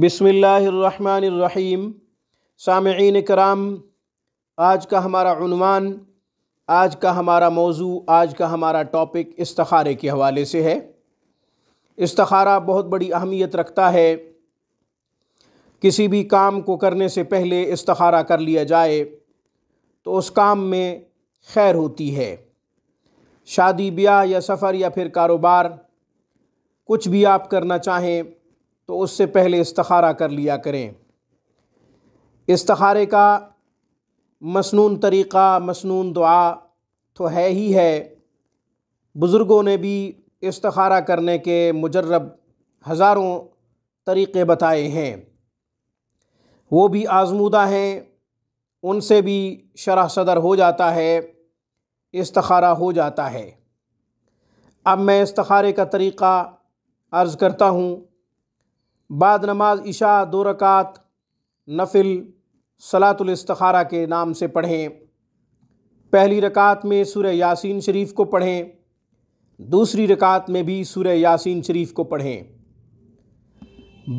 बिसमीम सामीन कराम आज का हमारा अनवान आज का हमारा मौजू आज का हमारा टॉपिक इस्तारे के हवाले से है इस्तारा बहुत बड़ी अहमियत रखता है किसी भी काम को करने से पहले इस्तारा कर लिया जाए तो उस काम में खैर होती है शादी ब्याह या सफ़र या फिर कारोबार कुछ भी आप करना चाहें तो उससे पहले इस्तारा कर लिया करें इस्तखारे का मसनून तरीक़ा मसनून दुआ तो है ही है बुज़ुर्गों ने भी इस्तखारा करने के मुजरब हज़ारों तरीक़े बताए हैं वो भी आजमूदा हैं उनसे भी शरह सदर हो जाता है इस्तारा हो जाता है अब मैं इस्तारे का तरीक़ा अर्ज़ करता हूँ बाद नमाज इशा दो रकात नफिल सलातुलस्तखारा के नाम से पढ़ें पहली रकात में सूर्य यासीन शरीफ को पढ़ें दूसरी रकात में भी सूर्य यासीन शरीफ को पढ़ें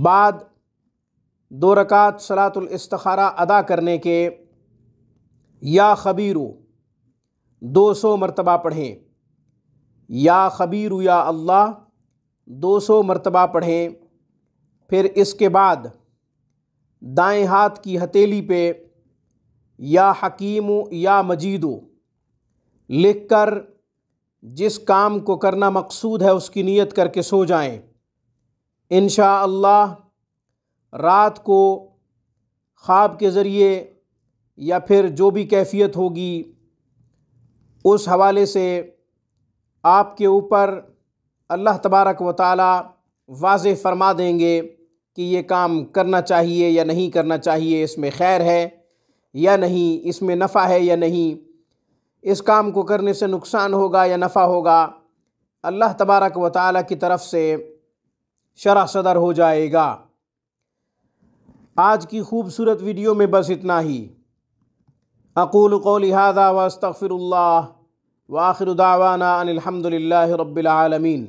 बाद दो रकात सलातुलस्तखारा अदा करने के या खबीरु दो सौ मरतबा पढ़ें या खबीरु या अल्लाह दो सौ मरतबा पढ़ें फिर इसके बाद दाएं हाथ की हथेली पे या हकीम या मजीदो लिखकर जिस काम को करना मकसूद है उसकी नीयत करके सो जाएं इन अल्लाह रात को ख्वाब के ज़रिए या फिर जो भी कैफियत होगी उस हवाले से आपके ऊपर अल्लाह तबारक व ताली वाज फरमा देंगे कि ये काम करना चाहिए या नहीं करना चाहिए इसमें खैर है या नहीं इसमें नफ़ा है या नहीं इस काम को करने से नुकसान होगा या नफ़ा होगा अल्लाह तबारक व ताली की तरफ से शरा सदर हो जाएगा आज की खूबसूरत वीडियो में बस इतना ही अकूल कौल हादा वस्तफ़िर वाखिर दावाना अनिलहमदिल्ला रबालमीन